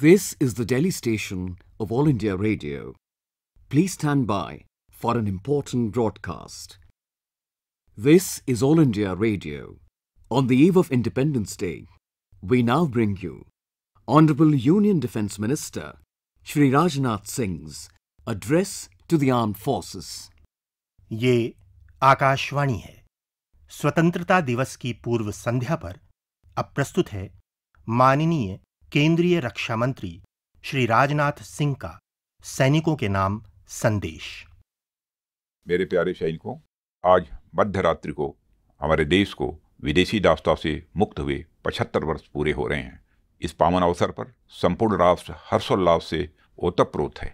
This is the Delhi station of All India Radio. Please stand by for an important broadcast. This is All India Radio. On the eve of Independence Day, we now bring you Honorable Union Defence Minister Shri Rajnath Singh's address to the armed forces. ये आकाशवाणी है स्वतंत्रता दिवस की पूर्व संध्या पर अब प्रस्तुत है माननीय केंद्रीय रक्षा मंत्री श्री राजनाथ सिंह का सैनिकों के नाम संदेश मेरे प्यारे सैनिकों आज मध्य रात्रि को हमारे देश को विदेशी दास्ता से मुक्त हुए पचहत्तर वर्ष पूरे हो रहे हैं इस पावन अवसर पर संपूर्ण राष्ट्र हर्षोल्लास से ओतप्रोत है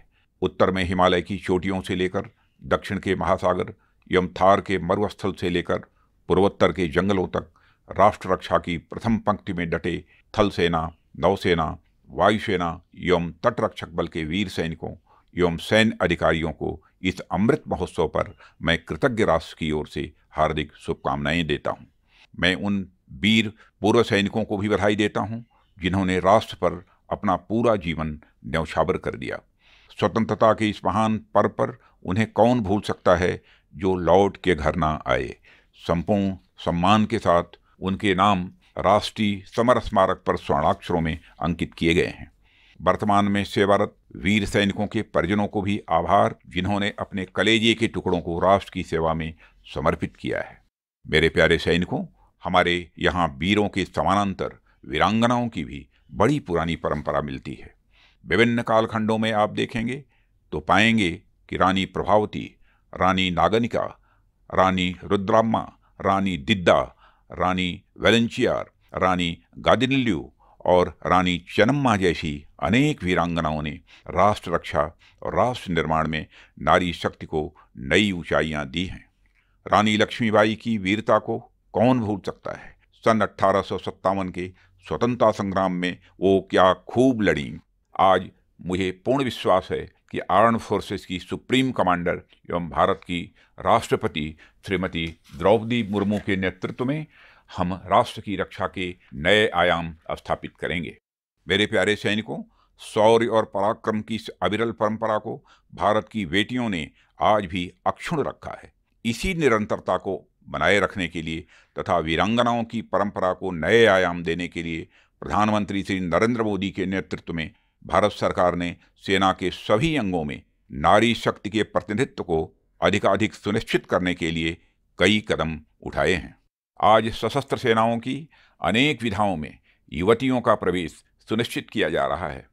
उत्तर में हिमालय की चोटियों से लेकर दक्षिण के महासागर एवं थार के मरुस्थल से लेकर पूर्वोत्तर के जंगलों तक राष्ट्र रक्षा की प्रथम पंक्ति में डटे थल सेना नौसेना वायुसेना एवं तटरक्षक बल के वीर सैनिकों एवं सैन्य अधिकारियों को इस अमृत महोत्सव पर मैं कृतज्ञ राष्ट्र की ओर से हार्दिक शुभकामनाएं देता हूं। मैं उन वीर पूर्व सैनिकों को भी बधाई देता हूं, जिन्होंने राष्ट्र पर अपना पूरा जीवन न्यौछावर कर दिया स्वतंत्रता के इस महान पर्व पर उन्हें कौन भूल सकता है जो लौट के घर ना आए संपूर्ण सम्मान के साथ उनके नाम राष्ट्रीय समर स्मारक पर स्वर्णाक्षरों में अंकित किए गए हैं वर्तमान में सेवारत वीर सैनिकों के परिजनों को भी आभार जिन्होंने अपने कलेजे के टुकड़ों को राष्ट्र की सेवा में समर्पित किया है मेरे प्यारे सैनिकों हमारे यहाँ वीरों के समानांतर वीरांगनाओं की भी बड़ी पुरानी परंपरा मिलती है विभिन्न कालखंडों में आप देखेंगे तो पाएंगे कि रानी प्रभावती रानी नागनिका रानी रुद्राम्मा रानी दिद्दा रानी वेलेंचियार रानी गादिनल्यू और रानी चनम्मा जैसी अनेक वीरांगनाओं ने राष्ट्र रक्षा और राष्ट्र निर्माण में नारी शक्ति को नई ऊंचाइयां दी हैं रानी लक्ष्मीबाई की वीरता को कौन भूल सकता है सन अट्ठारह के स्वतंत्रता संग्राम में वो क्या खूब लड़ी आज मुझे पूर्ण विश्वास है कि आर्म फोर्सेस की सुप्रीम कमांडर एवं भारत की राष्ट्रपति श्रीमती द्रौपदी मुर्मू के नेतृत्व में हम राष्ट्र की रक्षा के नए आयाम स्थापित करेंगे मेरे प्यारे सैनिकों शौर्य और पराक्रम की इस अविरल परंपरा को भारत की बेटियों ने आज भी अक्षुण रखा है इसी निरंतरता को बनाए रखने के लिए तथा वीरांगनाओं की परंपरा को नए आयाम देने के लिए प्रधानमंत्री श्री नरेंद्र मोदी के नेतृत्व में भारत सरकार ने सेना के सभी अंगों में नारी शक्ति के प्रतिनिधित्व को अधिकाधिक सुनिश्चित करने के लिए कई कदम उठाए हैं आज सशस्त्र सेनाओं की अनेक विधाओं में युवतियों का प्रवेश सुनिश्चित किया जा रहा है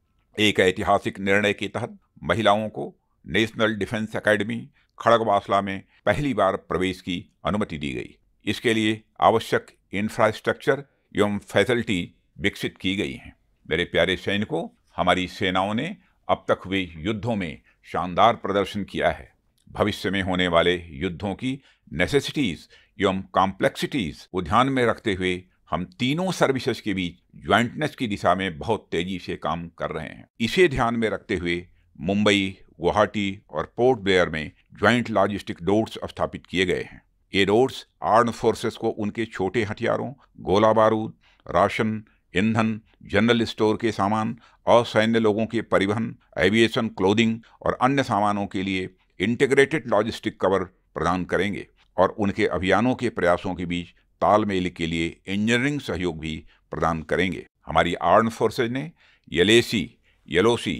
एक ऐतिहासिक निर्णय के तहत महिलाओं को नेशनल डिफेंस एकेडमी खड़गवासला में पहली बार प्रवेश की अनुमति दी गई इसके लिए आवश्यक इंफ्रास्ट्रक्चर एवं फैसिलिटी विकसित की गई हैं मेरे प्यारे सैनिकों हमारी सेनाओं ने अब तक हुए युद्धों में शानदार प्रदर्शन किया है भविष्य में होने वाले युद्धों की नेसेसिटीज़ एवं कॉम्प्लेक्सिटीज़ को ध्यान में रखते हुए हम तीनों सर्विसेज के बीच ज्वाइंटनेस की दिशा में बहुत तेजी से काम कर रहे हैं इसे ध्यान में रखते हुए मुंबई गुवाहाटी और पोर्ट ब्लेयर में ज्वाइंट लॉजिस्टिक डोर्स स्थापित किए गए हैं ये डोर्स आर्म फोर्सेस को उनके छोटे हथियारों गोला बारूद राशन ईंधन जनरल स्टोर के सामान और सैन्य लोगों के परिवहन एविएशन क्लोदिंग और अन्य सामानों के लिए इंटीग्रेटेड लॉजिस्टिक कवर प्रदान करेंगे और उनके अभियानों के प्रयासों के बीच तालमेल के लिए इंजीनियरिंग सहयोग भी प्रदान करेंगे हमारी आर्म फोर्सेज ने LAC LOC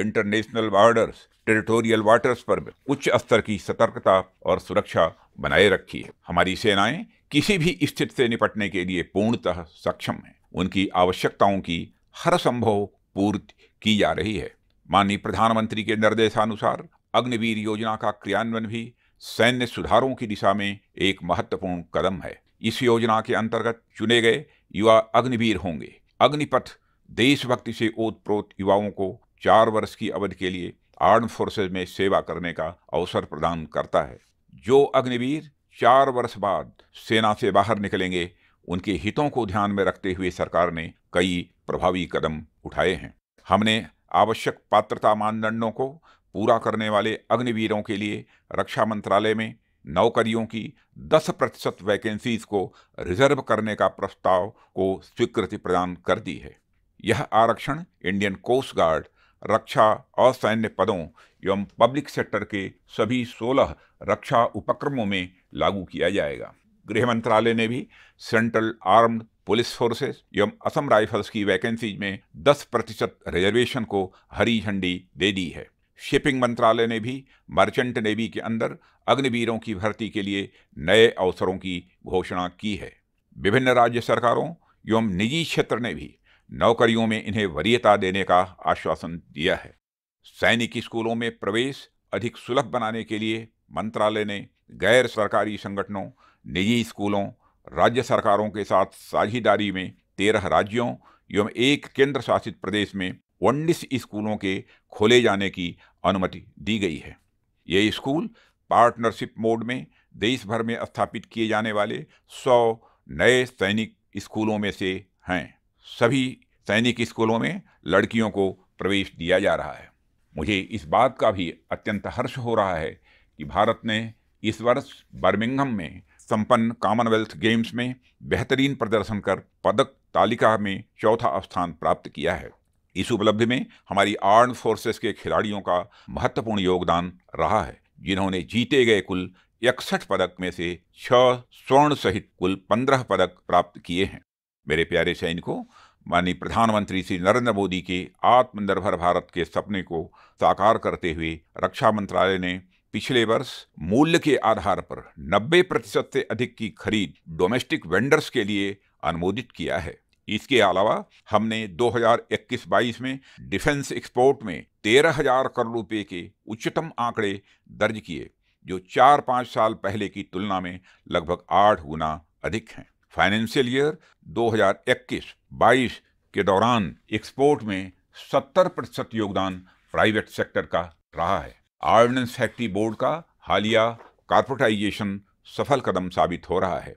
international borders territorial waters पर उच्च स्तर की सतर्कता और सुरक्षा बनाए रखी है हमारी सेनाएं किसी भी स्थिति से निपटने के लिए पूर्णतः सक्षम हैं उनकी आवश्यकताओं की हर संभव पूर्ति की जा रही है माननीय प्रधानमंत्री के निर्देशानुसार अग्निवीर योजना का क्रियान्वयन भी सैन्य सुधारों की दिशा में एक महत्वपूर्ण कदम है इस योजना के अंतर्गत चुने गए युवा अग्निवीर होंगे अग्निपथ देशभक्ति से ओतप्रोत युवाओं को चार वर्ष की अवधि के लिए आर्म फोर्सेज में सेवा करने का अवसर प्रदान करता है जो अग्निवीर चार वर्ष बाद सेना से बाहर निकलेंगे उनके हितों को ध्यान में रखते हुए सरकार ने कई प्रभावी कदम उठाए हैं हमने आवश्यक पात्रता मानदंडों को पूरा करने वाले अग्निवीरों के लिए रक्षा मंत्रालय में नौकरियों की 10 प्रतिशत वैकेंसीज को रिजर्व करने का प्रस्ताव को स्वीकृति प्रदान कर दी है यह आरक्षण इंडियन कोस्ट गार्ड रक्षा और सैन्य पदों एवं पब्लिक सेक्टर के सभी 16 रक्षा उपक्रमों में लागू किया जाएगा गृह मंत्रालय ने भी सेंट्रल आर्म्ड पुलिस फोर्सेस एवं असम राइफल्स की वैकेंसीज में 10 प्रतिशत रिजर्वेशन को हरी झंडी दे दी है शिपिंग मंत्रालय ने भी मर्चेंट नेवी के अंदर अग्निवीरों की भर्ती के लिए नए अवसरों की घोषणा की है विभिन्न राज्य सरकारों एवं निजी क्षेत्र ने भी नौकरियों में इन्हें वरीयता देने का आश्वासन दिया है सैनिक स्कूलों में प्रवेश अधिक सुलभ बनाने के लिए मंत्रालय ने गैर सरकारी संगठनों निजी स्कूलों राज्य सरकारों के साथ साझेदारी में तेरह राज्यों एवं एक केंद्र शासित प्रदेश में उन्नीस स्कूलों के खोले जाने की अनुमति दी गई है ये स्कूल पार्टनरशिप मोड में देश भर में स्थापित किए जाने वाले सौ नए सैनिक स्कूलों में से हैं सभी सैनिक स्कूलों में लड़कियों को प्रवेश दिया जा रहा है मुझे इस बात का भी अत्यंत हर्ष हो रहा है कि भारत ने इस वर्ष बर्मिंगहम में संपन्न कॉमनवेल्थ गेम्स में बेहतरीन प्रदर्शन कर पदक तालिका में चौथा स्थान प्राप्त किया है इस उपलब्धि में हमारी आर्म फोर्सेस के खिलाड़ियों का महत्वपूर्ण योगदान रहा है जिन्होंने जीते गए कुल इकसठ पदक में से छह स्वर्ण सहित कुल पंद्रह पदक प्राप्त किए हैं मेरे प्यारे सैनिकों माननीय प्रधानमंत्री श्री नरेंद्र मोदी के आत्मनिर्भर भारत के सपने को साकार करते हुए रक्षा मंत्रालय ने पिछले वर्ष मूल्य के आधार पर 90 प्रतिशत से अधिक की खरीद डोमेस्टिक वेंडर्स के लिए अनुमोदित किया है इसके अलावा हमने 2021-22 में डिफेंस एक्सपोर्ट में तेरह हजार करोड़ रुपए के उच्चतम आंकड़े दर्ज किए जो चार पाँच साल पहले की तुलना में लगभग आठ गुना अधिक हैं फाइनेंशियल ईयर 2021-22 के दौरान एक्सपोर्ट में 70 प्रतिशत योगदान प्राइवेट सेक्टर का रहा है आर्डिनेंस फैक्ट्री बोर्ड का हालिया कारपोरेटाइजेशन सफल कदम साबित हो रहा है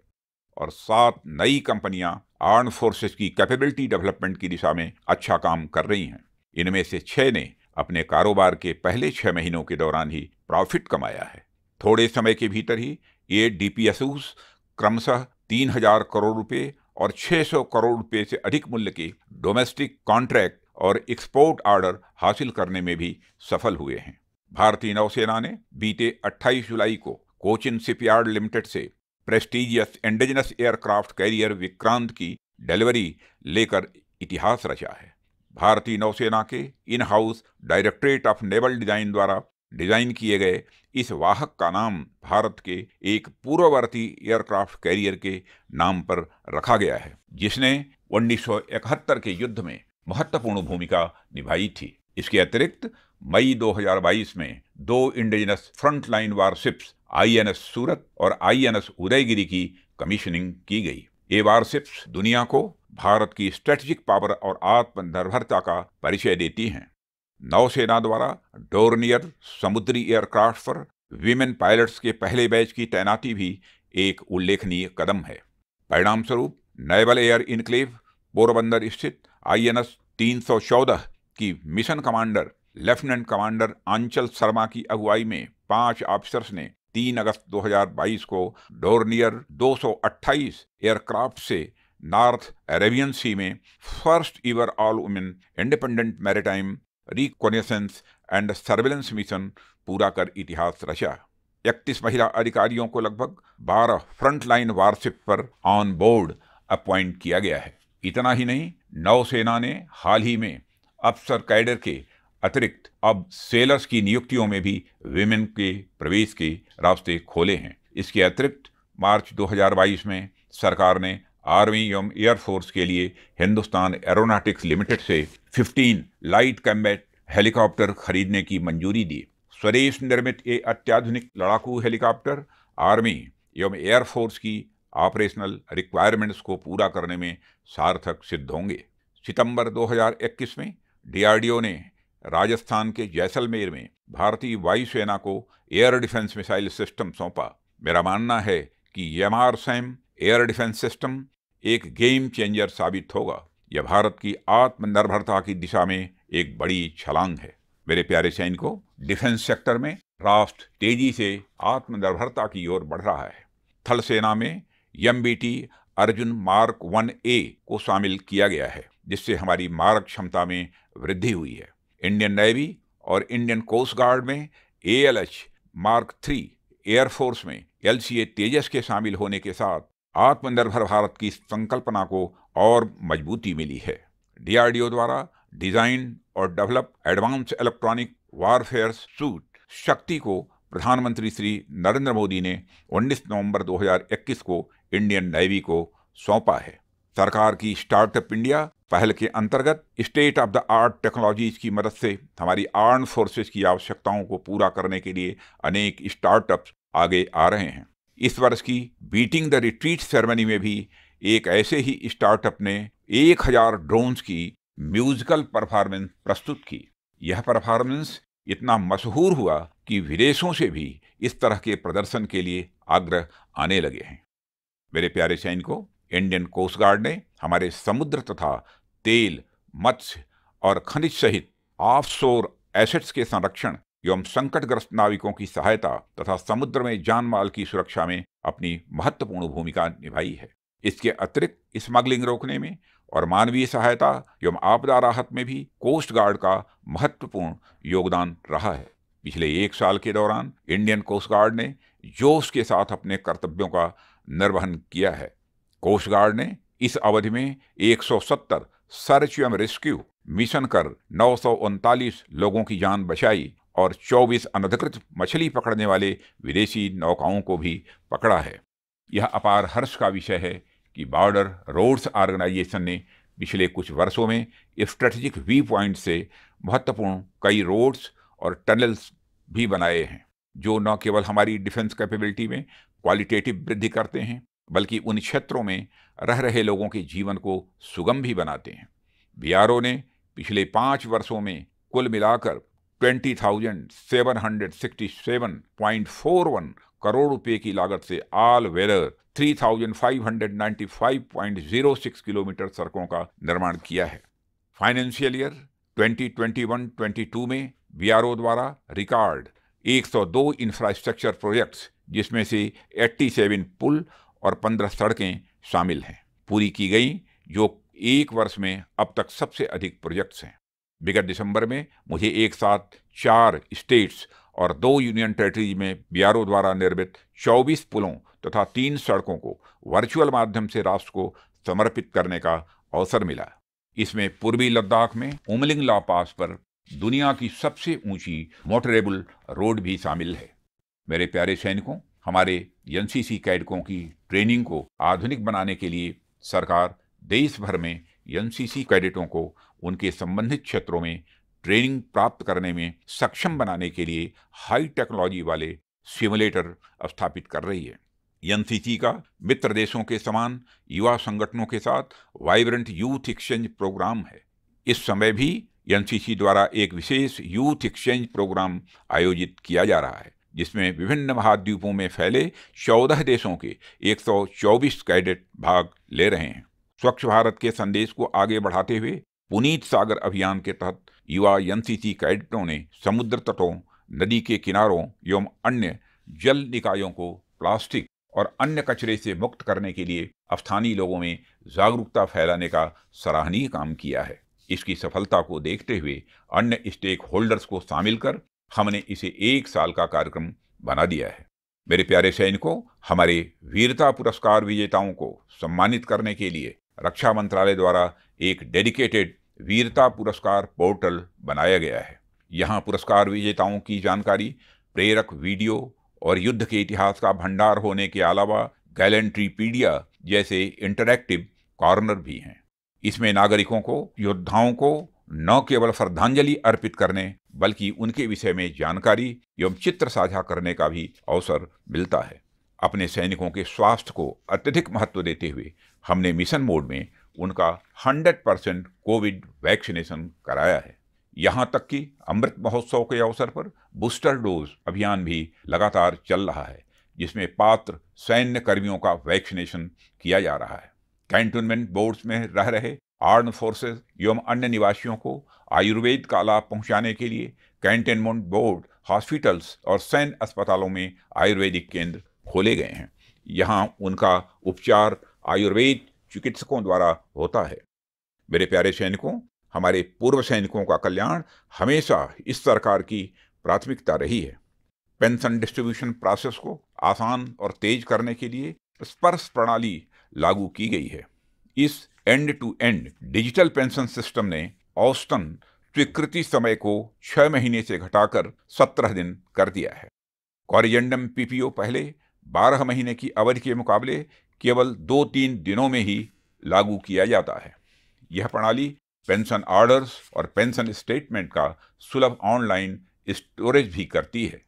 और सात नई कंपनियां आर्म फोर्सेस की कैपेबिलिटी डेवलपमेंट की दिशा में अच्छा काम कर रही हैं इनमें से छह ने अपने कारोबार के पहले छह महीनों के दौरान ही प्रॉफिट कमाया है थोड़े समय के भीतर ही ये डी पी क्रमशः तीन हजार करोड़ रुपये और 600 करोड़ रुपये से अधिक मूल्य के डोमेस्टिक कॉन्ट्रैक्ट और एक्सपोर्ट ऑर्डर हासिल करने में भी सफल हुए हैं भारतीय नौसेना ने बीते 28 जुलाई को कोचिन शिपयार्ड लिमिटेड से prestigious indigenous aircraft carrier Vikrant की डिलीवरी लेकर इतिहास रचा है भारतीय नौसेना के in house directorate of naval design द्वारा डिजाइन किए गए इस वाहक का नाम भारत के एक पूर्ववर्ती एयरक्राफ्ट कैरियर के नाम पर रखा गया है जिसने 1971 के युद्ध में महत्वपूर्ण भूमिका निभाई थी इसके अतिरिक्त मई 2022 में दो indigenous front line warships INS Surat और आईएनएस उदयगिरी की कमीशनिंग की गई ये वारशिप्स दुनिया को भारत की स्ट्रेटेजिक पावर और आत्मनिर्भरता का परिचय देती हैं नौसेना द्वारा डोरनियर समुद्री एयरक्राफ्ट पर विमेन पायलट्स के पहले बैच की तैनाती भी एक उल्लेखनीय कदम है परिणाम स्वरूप नेवल एयर इनक्लेव पोरबंदर स्थित आईएनएस 314 की mission commander lieutenant commander Anchal Sharma की अगुवाई में पांच ऑफिसर्स ने 3 अगस्त 2022 को डोरनियर 228 एयरक्राफ्ट से नॉर्थ अरेबियन सी में first ever all women independent maritime reconnaissance and surveillance mission पूरा कर इतिहास रचा इकतीस महिला अधिकारियों को लगभग 12 फ्रंटलाइन वारशिप पर ऑन बोर्ड अपॉइंट किया गया है इतना ही नहीं नौसेना ने हाल ही में अफसर कैडर के अतिरिक्त अब सेलर्स की नियुक्तियों में भी विमेन के प्रवेश के रास्ते खोले हैं इसके अतिरिक्त मार्च 2022 में सरकार ने आर्मी एवं एयरफोर्स के लिए हिंदुस्तान एरोनाटिक्स लिमिटेड से 15 लाइट कैम्बेट हेलीकॉप्टर खरीदने की मंजूरी दी स्वदेश निर्मित ये अत्याधुनिक लड़ाकू हेलीकॉप्टर आर्मी एवं एयरफोर्स की ऑपरेशनल रिक्वायरमेंट्स को पूरा करने में सार्थक सिद्ध होंगे सितंबर 2021 में डीआरडीओ ने राजस्थान के जैसलमेर में भारतीय वायुसेना को एयर डिफेंस मिसाइल सिस्टम सौंपा मेरा मानना है कि MR SAM air defence system एक गेम चेंजर साबित होगा यह भारत की आत्मनिर्भरता की दिशा में एक बड़ी छलांग है मेरे प्यारे सैनिकों डिफेंस सेक्टर में राष्ट्र तेजी से आत्मनिर्भरता की ओर बढ़ रहा है थल सेना में यम अर्जुन मार्क वन ए को शामिल किया गया है जिससे हमारी मार्ग क्षमता में वृद्धि हुई है इंडियन नेवी और इंडियन कोस्ट गार्ड में A L H mark three air force में एल सी तेजस के शामिल होने के साथ आत्मनिर्भर भारत की संकल्पना को और मजबूती मिली है डीआरडीओ द्वारा डिजाइन और develop advance electronic warfare suite Shakti को प्रधानमंत्री श्री नरेंद्र मोदी ने 19 नवंबर 2021 को इंडियन नेवी को सौंपा है सरकार की स्टार्टअप इंडिया पहल के अंतर्गत state of the art technologies की मदद से हमारी आर्म फोर्सेज की आवश्यकताओं को पूरा करने के लिए अनेक स्टार्टअप आगे आ रहे हैं इस वर्ष की बीटिंग द रिट्रीट सेरेमनी में भी एक ऐसे ही स्टार्टअप ने एक हजार ड्रोन्स की म्यूजिकल परफॉर्मेंस प्रस्तुत की यह परफॉर्मेंस इतना मशहूर हुआ कि विदेशों से भी इस तरह के प्रदर्शन के लिए आग्रह आने लगे हैं मेरे प्यारे सैनिकों इंडियन कोस्ट गार्ड ने हमारे समुद्र तथा तेल मत्स्य और खनिज सहित ऑफशोर एसेट्स के संरक्षण एवं संकटग्रस्त नाविकों की सहायता तथा समुद्र में जान माल की सुरक्षा में अपनी महत्वपूर्ण भूमिका निभाई है इसके अतिरिक्त स्मगलिंग रोकने में और मानवीय सहायता एवं आपदा राहत में भी कोस्ट गार्ड का महत्वपूर्ण योगदान रहा है पिछले एक साल के दौरान इंडियन कोस्ट गार्ड ने जोश के साथ अपने कर्तव्यों का निर्वहन किया है कोस्ट गार्ड ने इस अवधि में 170 सर्च एवं रेस्क्यू मिशन कर नौ लोगों की जान बचाई और 24 अनधिकृत मछली पकड़ने वाले विदेशी नौकाओं को भी पकड़ा है यह अपार हर्ष का विषय है कि बॉर्डर रोड्स ऑर्गेनाइजेशन ने पिछले कुछ वर्षों में स्ट्रेटजिक वी पॉइंट से महत्वपूर्ण कई रोड्स और टनल्स भी बनाए हैं जो न केवल हमारी डिफेंस कैपेबिलिटी में क्वालिटेटिव वृद्धि करते हैं बल्कि उन क्षेत्रों में रह रहे लोगों के जीवन को सुगम भी बनाते हैं बी ने पिछले पाँच वर्षों में कुल मिलाकर twenty thousand seven hundred sixty seven point four one crore रुपए की लागत से all weather three thousand five hundred ninety five point zero six kilometer सड़कों का निर्माण किया है financial year twenty twenty one twenty two में बी द्वारा रिकॉर्ड एक सौ दो इंफ्रास्ट्रक्चर प्रोजेक्ट्स जिसमें से एट्टी सेवन पुल और पंद्रह सड़कें शामिल हैं पूरी की गई जो एक वर्ष में अब तक सबसे अधिक प्रोजेक्ट्स हैं विगत दिसंबर में मुझे एक साथ चार स्टेट्स और दो यूनियन टेरिटरीज में बी द्वारा निर्मित 24 पुलों तथा तीन सड़कों को वर्चुअल माध्यम से राष्ट्र को समर्पित करने का अवसर मिला इसमें पूर्वी लद्दाख में उमलिंगला पास पर दुनिया की सबसे ऊंची मोटरेबल रोड भी शामिल है मेरे प्यारे सैनिकों हमारे एन कैडकों की ट्रेनिंग को आधुनिक बनाने के लिए सरकार देश भर में एन कैडेटों को उनके संबंधित क्षेत्रों में ट्रेनिंग प्राप्त करने में सक्षम बनाने के लिए हाई टेक्नोलॉजी वाले सिमुलेटर स्थापित कर रही है एनसीसी का मित्र देशों के समान युवा संगठनों के साथ वाइब्रेंट यूथ एक्सचेंज प्रोग्राम है इस समय भी एनसीसी द्वारा एक विशेष यूथ एक्सचेंज प्रोग्राम आयोजित किया जा रहा है जिसमें विभिन्न महाद्वीपों में फैले चौदह देशों के चौबीस कैडेट भाग ले रहे हैं स्वच्छ भारत के संदेश को आगे बढ़ाते हुए पुनीत सागर अभियान के तहत युवा एनसीसी कैडेटों ने समुद्र तटों नदी के किनारों एवं अन्य जल निकायों को प्लास्टिक और अन्य कचरे से मुक्त करने के लिए स्थानीय लोगों में जागरूकता फैलाने का सराहनीय काम किया है इसकी सफलता को देखते हुए अन्य स्टेक होल्डर्स को शामिल कर हमने इसे एक साल का कार्यक्रम बना दिया है मेरे प्यारे सैनिकों हमारे वीरता पुरस्कार विजेताओं को सम्मानित करने के लिए रक्षा मंत्रालय द्वारा एक डेडिकेटेड वीरता पुरस्कार पोर्टल बनाया गया है यहाँ पुरस्कार विजेताओं की जानकारी प्रेरक वीडियो और युद्ध के इतिहास का भंडार होने के अलावा गैलेंट्रीपीडिया जैसे इंटरैक्टिव कॉर्नर भी हैं इसमें नागरिकों को योद्धाओं को न केवल श्रद्धांजलि अर्पित करने बल्कि उनके विषय में जानकारी एवं चित्र साझा करने का भी अवसर मिलता है अपने सैनिकों के स्वास्थ्य को अत्यधिक महत्व देते हुए हमने मिशन मोड में उनका 100 परसेंट कोविड वैक्सीनेशन कराया है यहाँ तक कि अमृत महोत्सव के अवसर पर बूस्टर डोज अभियान भी लगातार चल रहा है जिसमें पात्र सैन्य कर्मियों का वैक्सीनेशन किया जा रहा है कैंटोनमेंट बोर्ड्स में रह रहे आर्म फोर्सेस एवं अन्य निवासियों को आयुर्वेद का लाभ पहुंचाने के लिए कैंटेनमेंट बोर्ड हॉस्पिटल्स और सैन्य अस्पतालों में आयुर्वेदिक केंद्र खोले गए हैं यहाँ उनका उपचार आयुर्वेद चिकित्सकों द्वारा होता है मेरे प्यारे सैनिकों हमारे पूर्व सैनिकों का कल्याण हमेशा इस सरकार की प्राथमिकता रही है पेंशन डिस्ट्रीब्यूशन प्रोसेस को आसान और तेज करने के लिए स्पर्श प्रणाली लागू की गई है इस end to end digital pension system ने औसतन स्वीकृति समय को छह महीने से घटाकर सत्रह दिन कर दिया है कॉरिजेंडम पीपीओ पहले बारह महीने की अवधि के मुकाबले केवल दो तीन दिनों में ही लागू किया जाता है यह प्रणाली पेंशन ऑर्डर्स और पेंशन स्टेटमेंट का सुलभ ऑनलाइन स्टोरेज भी करती है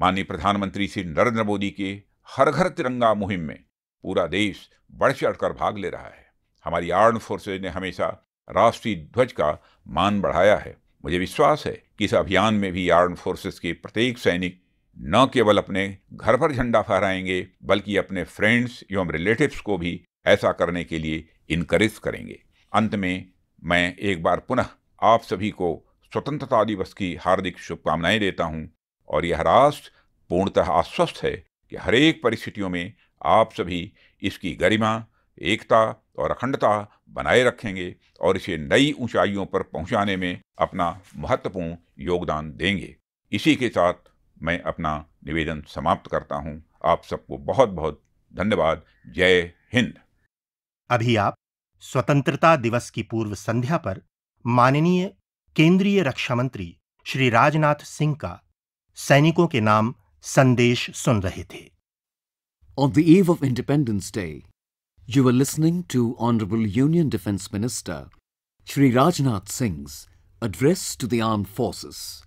माननीय प्रधानमंत्री श्री नरेंद्र मोदी के हर घर तिरंगा मुहिम में पूरा देश बढ़ चढ़कर भाग ले रहा है हमारी आर्म फोर्सेज ने हमेशा राष्ट्रीय ध्वज का मान बढ़ाया है मुझे विश्वास है कि इस अभियान में भी आर्म फोर्सेस के प्रत्येक सैनिक न केवल अपने घर पर झंडा फहराएंगे बल्कि अपने फ्रेंड्स एवं रिलेटिव्स को भी ऐसा करने के लिए इनकरेज करेंगे अंत में मैं एक बार पुनः आप सभी को स्वतंत्रता दिवस की हार्दिक शुभकामनाएं देता हूं और यह राष्ट्र पूर्णतः आश्वस्त है कि हरेक परिस्थितियों में आप सभी इसकी गरिमा एकता और अखंडता बनाए रखेंगे और इसे नई ऊंचाइयों पर पहुंचाने में अपना महत्वपूर्ण योगदान देंगे इसी के साथ मैं अपना निवेदन समाप्त करता हूं आप सबको बहुत बहुत धन्यवाद जय हिंद अभी आप स्वतंत्रता दिवस की पूर्व संध्या पर माननीय केंद्रीय रक्षा मंत्री श्री राजनाथ सिंह का सैनिकों के नाम संदेश सुन रहे थे On the eve of independence day You are listening to Honorable Union Defence Minister Shri Rajnath Singh's address to the armed forces.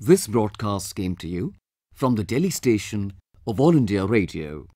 This broadcast came to you from the Delhi station of All India Radio.